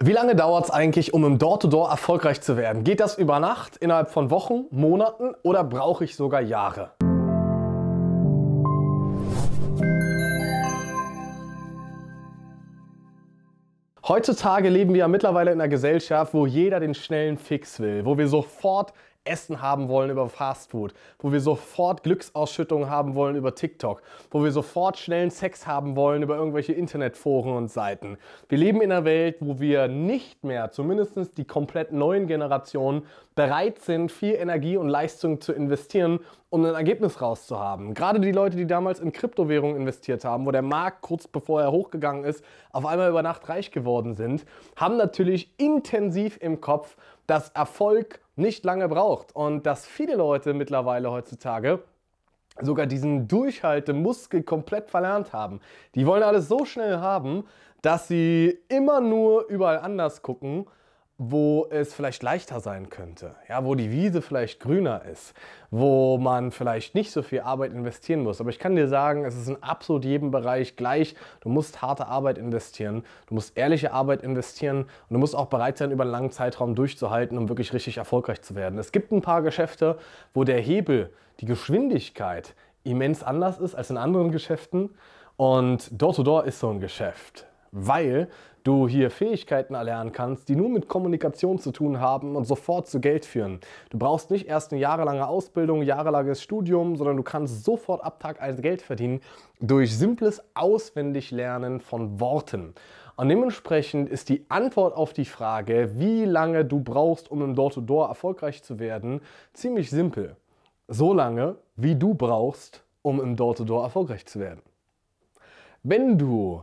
Wie lange dauert es eigentlich, um im Door-to-Door -Door erfolgreich zu werden? Geht das über Nacht, innerhalb von Wochen, Monaten oder brauche ich sogar Jahre? Heutzutage leben wir ja mittlerweile in einer Gesellschaft, wo jeder den schnellen Fix will, wo wir sofort Essen haben wollen über Fastfood, wo wir sofort Glücksausschüttungen haben wollen über TikTok, wo wir sofort schnellen Sex haben wollen über irgendwelche Internetforen und Seiten. Wir leben in einer Welt, wo wir nicht mehr, zumindest die komplett neuen Generationen, bereit sind, viel Energie und Leistung zu investieren, um ein Ergebnis rauszuhaben. Gerade die Leute, die damals in Kryptowährungen investiert haben, wo der Markt kurz bevor er hochgegangen ist, auf einmal über Nacht reich geworden sind, haben natürlich intensiv im Kopf, dass Erfolg nicht lange braucht und dass viele Leute mittlerweile heutzutage sogar diesen Durchhaltemuskel komplett verlernt haben. Die wollen alles so schnell haben, dass sie immer nur überall anders gucken wo es vielleicht leichter sein könnte, ja, wo die Wiese vielleicht grüner ist, wo man vielleicht nicht so viel Arbeit investieren muss. Aber ich kann dir sagen, es ist in absolut jedem Bereich gleich. Du musst harte Arbeit investieren, du musst ehrliche Arbeit investieren und du musst auch bereit sein, über einen langen Zeitraum durchzuhalten, um wirklich richtig erfolgreich zu werden. Es gibt ein paar Geschäfte, wo der Hebel, die Geschwindigkeit immens anders ist als in anderen Geschäften. Und Door-to-Door -Door ist so ein Geschäft weil du hier Fähigkeiten erlernen kannst, die nur mit Kommunikation zu tun haben und sofort zu Geld führen. Du brauchst nicht erst eine jahrelange Ausbildung, jahrelanges Studium, sondern du kannst sofort ab Tag 1 Geld verdienen durch simples Auswendiglernen von Worten. Und dementsprechend ist die Antwort auf die Frage, wie lange du brauchst, um im Door-to-Door -Door erfolgreich zu werden, ziemlich simpel. So lange, wie du brauchst, um im Door-to-Door -Door erfolgreich zu werden. Wenn du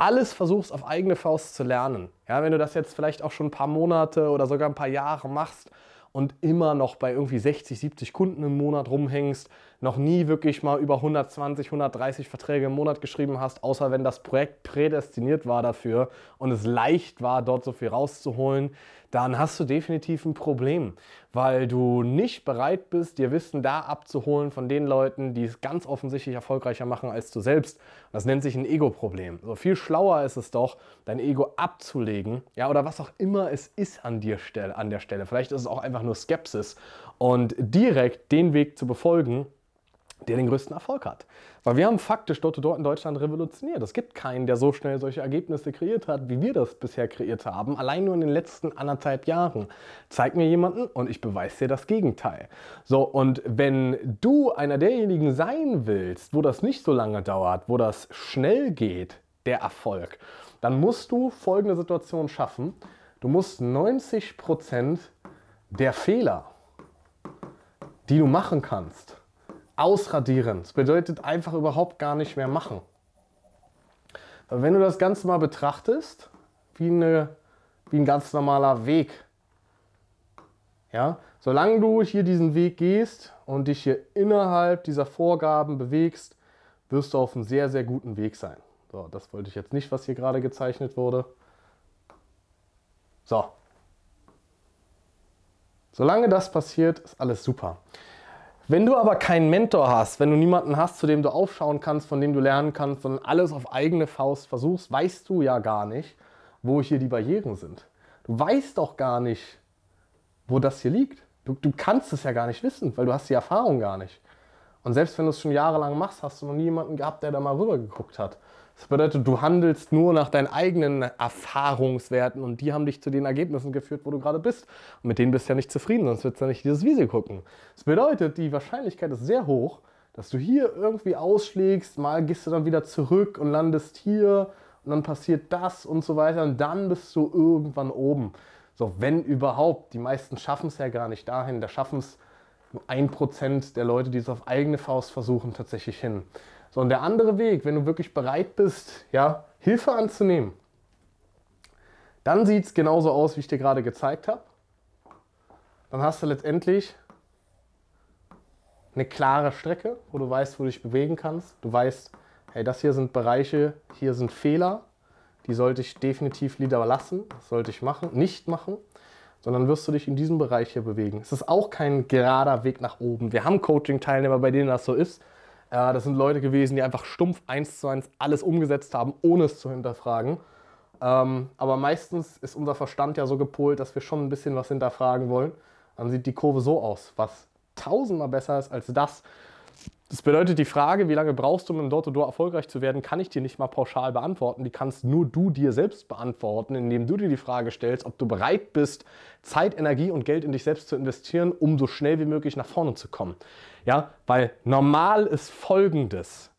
alles versuchst auf eigene Faust zu lernen. Ja, wenn du das jetzt vielleicht auch schon ein paar Monate oder sogar ein paar Jahre machst und immer noch bei irgendwie 60, 70 Kunden im Monat rumhängst, noch nie wirklich mal über 120, 130 Verträge im Monat geschrieben hast, außer wenn das Projekt prädestiniert war dafür und es leicht war, dort so viel rauszuholen, dann hast du definitiv ein Problem, weil du nicht bereit bist, dir Wissen da abzuholen von den Leuten, die es ganz offensichtlich erfolgreicher machen als du selbst. Das nennt sich ein Ego-Problem. So viel schlauer ist es doch, dein Ego abzulegen, ja, oder was auch immer es ist an dir an der Stelle. Vielleicht ist es auch einfach nur Skepsis und direkt den Weg zu befolgen, der den größten Erfolg hat. Weil wir haben faktisch dort, dort in Deutschland revolutioniert. Es gibt keinen, der so schnell solche Ergebnisse kreiert hat, wie wir das bisher kreiert haben. Allein nur in den letzten anderthalb Jahren. Zeig mir jemanden und ich beweise dir das Gegenteil. So, und wenn du einer derjenigen sein willst, wo das nicht so lange dauert, wo das schnell geht, der Erfolg, dann musst du folgende Situation schaffen. Du musst 90% Prozent der Fehler, die du machen kannst, ausradieren. Das bedeutet einfach überhaupt gar nicht mehr machen. Aber wenn du das Ganze mal betrachtest, wie, eine, wie ein ganz normaler Weg, ja, solange du hier diesen Weg gehst und dich hier innerhalb dieser Vorgaben bewegst, wirst du auf einem sehr, sehr guten Weg sein. So, das wollte ich jetzt nicht, was hier gerade gezeichnet wurde. So. Solange das passiert, ist alles super. Wenn du aber keinen Mentor hast, wenn du niemanden hast, zu dem du aufschauen kannst, von dem du lernen kannst, sondern alles auf eigene Faust versuchst, weißt du ja gar nicht, wo hier die Barrieren sind. Du weißt doch gar nicht, wo das hier liegt. Du, du kannst es ja gar nicht wissen, weil du hast die Erfahrung gar nicht. Und selbst wenn du es schon jahrelang machst, hast du noch nie jemanden gehabt, der da mal rüber geguckt hat. Das bedeutet, du handelst nur nach deinen eigenen Erfahrungswerten und die haben dich zu den Ergebnissen geführt, wo du gerade bist. Und mit denen bist du ja nicht zufrieden, sonst würdest du ja nicht dieses Video gucken. Das bedeutet, die Wahrscheinlichkeit ist sehr hoch, dass du hier irgendwie ausschlägst, mal gehst du dann wieder zurück und landest hier und dann passiert das und so weiter und dann bist du irgendwann oben. So, wenn überhaupt, die meisten schaffen es ja gar nicht dahin, da schaffen es nur ein Prozent der Leute, die es auf eigene Faust versuchen, tatsächlich hin. Sondern der andere Weg, wenn du wirklich bereit bist, ja, Hilfe anzunehmen, dann sieht es genauso aus, wie ich dir gerade gezeigt habe. Dann hast du letztendlich eine klare Strecke, wo du weißt, wo du dich bewegen kannst. Du weißt, hey, das hier sind Bereiche, hier sind Fehler, die sollte ich definitiv lieber lassen, das sollte ich machen, nicht machen, sondern wirst du dich in diesem Bereich hier bewegen. Es ist auch kein gerader Weg nach oben. Wir haben Coaching-Teilnehmer, bei denen das so ist, das sind Leute gewesen, die einfach stumpf eins zu eins alles umgesetzt haben, ohne es zu hinterfragen. Ähm, aber meistens ist unser Verstand ja so gepolt, dass wir schon ein bisschen was hinterfragen wollen. Dann sieht die Kurve so aus, was tausendmal besser ist als das, das bedeutet, die Frage, wie lange brauchst du, um im Door-to-Door erfolgreich zu werden, kann ich dir nicht mal pauschal beantworten. Die kannst nur du dir selbst beantworten, indem du dir die Frage stellst, ob du bereit bist, Zeit, Energie und Geld in dich selbst zu investieren, um so schnell wie möglich nach vorne zu kommen. Ja, weil normal ist Folgendes.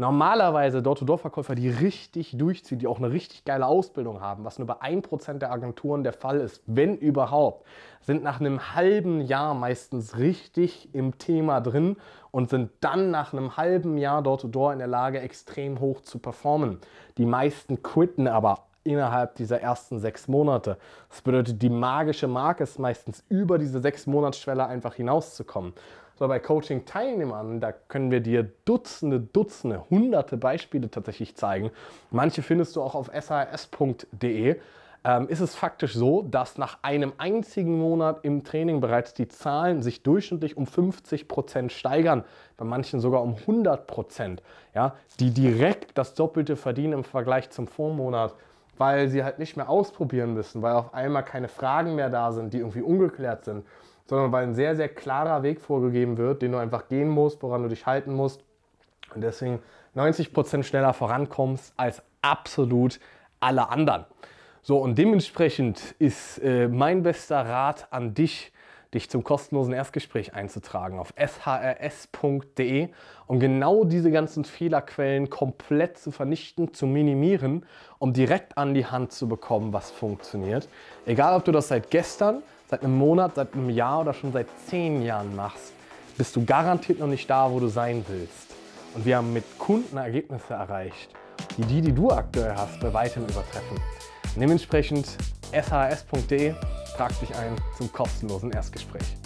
Normalerweise Door-to-Door-Verkäufer, die richtig durchziehen, die auch eine richtig geile Ausbildung haben, was nur bei 1% der Agenturen der Fall ist, wenn überhaupt, sind nach einem halben Jahr meistens richtig im Thema drin und sind dann nach einem halben Jahr Door-to-Door -door in der Lage, extrem hoch zu performen. Die meisten quitten aber innerhalb dieser ersten sechs Monate. Das bedeutet, die magische Marke ist meistens über diese sechs Monatsschwelle einfach hinauszukommen. So bei Coaching-Teilnehmern, da können wir dir Dutzende, Dutzende, hunderte Beispiele tatsächlich zeigen. Manche findest du auch auf sas.de. Ähm, ist es faktisch so, dass nach einem einzigen Monat im Training bereits die Zahlen sich durchschnittlich um 50 Prozent steigern, bei manchen sogar um 100 Prozent, ja, die direkt das Doppelte verdienen im Vergleich zum Vormonat, weil sie halt nicht mehr ausprobieren müssen, weil auf einmal keine Fragen mehr da sind, die irgendwie ungeklärt sind sondern weil ein sehr, sehr klarer Weg vorgegeben wird, den du einfach gehen musst, woran du dich halten musst und deswegen 90% Prozent schneller vorankommst als absolut alle anderen. So, und dementsprechend ist äh, mein bester Rat an dich, dich zum kostenlosen Erstgespräch einzutragen auf shrs.de, um genau diese ganzen Fehlerquellen komplett zu vernichten, zu minimieren, um direkt an die Hand zu bekommen, was funktioniert. Egal, ob du das seit gestern seit einem Monat, seit einem Jahr oder schon seit zehn Jahren machst, bist du garantiert noch nicht da, wo du sein willst. Und wir haben mit Kunden Ergebnisse erreicht, die die, die du aktuell hast, bei weitem übertreffen. dementsprechend shs.de, trag dich ein zum kostenlosen Erstgespräch.